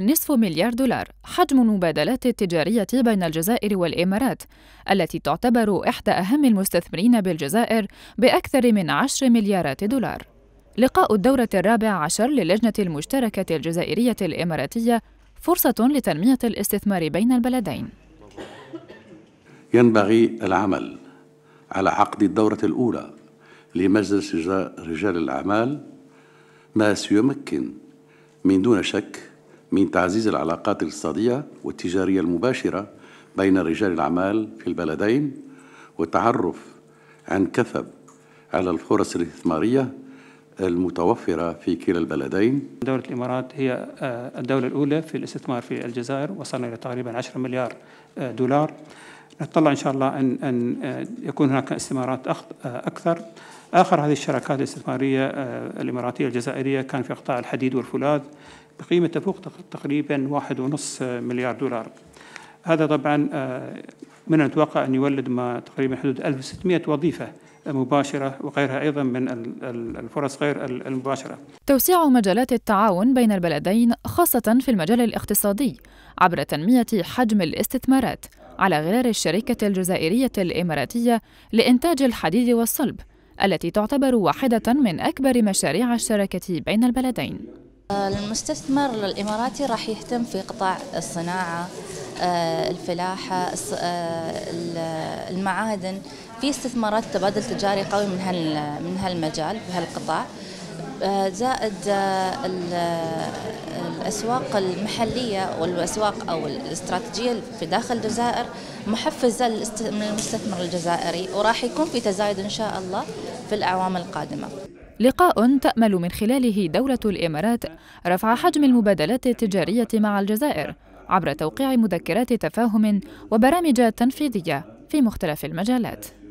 نصف مليار دولار حجم المبادلات التجارية بين الجزائر والإمارات التي تعتبر إحدى أهم المستثمرين بالجزائر بأكثر من 10 مليارات دولار لقاء الدورة الرابع عشر للجنة المشتركة الجزائرية الإماراتية فرصة لتنمية الاستثمار بين البلدين ينبغي العمل على عقد الدورة الأولى لمجلس رجال الأعمال ما سيمكن من دون شك من تعزيز العلاقات الاقتصادية والتجارية المباشرة بين رجال الأعمال في البلدين والتعرف عن كثب على الفرص الاستثمارية المتوفرة في كلا البلدين دولة الإمارات هي آه، الدولة الأولى في الاستثمار في الجزائر وصلنا إلى تقريبا 10 مليار آه، دولار نتطلع إن شاء الله أن أن آه، يكون هناك استثمارات آه، أكثر آخر هذه الشراكات الاستثمارية آه، الإماراتية الجزائرية كان في قطاع الحديد والفولاذ بقيمة تفوق تقريبا واحد مليار دولار هذا طبعا من المتوقع أن يولد ما تقريبا حدود 1600 وظيفة مباشرة وغيرها أيضا من الفرص غير المباشرة توسيع مجالات التعاون بين البلدين خاصة في المجال الاقتصادي عبر تنمية حجم الاستثمارات على غرار الشركة الجزائرية الإماراتية لإنتاج الحديد والصلب التي تعتبر واحدة من أكبر مشاريع الشراكة بين البلدين المستثمر الإماراتي راح يهتم في قطاع الصناعة آه، الفلاحة آه، المعادن في استثمارات تبادل تجاري قوي من هالمجال في هالقطاع زائد آه، آه، الاسواق المحليه والاسواق او الاستراتيجيه في داخل الجزائر محفزه للمستثمر الجزائري وراح يكون في تزايد ان شاء الله في الاعوام القادمه. لقاء تأمل من خلاله دولة الإمارات رفع حجم المبادلات التجارية مع الجزائر عبر توقيع مذكرات تفاهم وبرامج تنفيذية في مختلف المجالات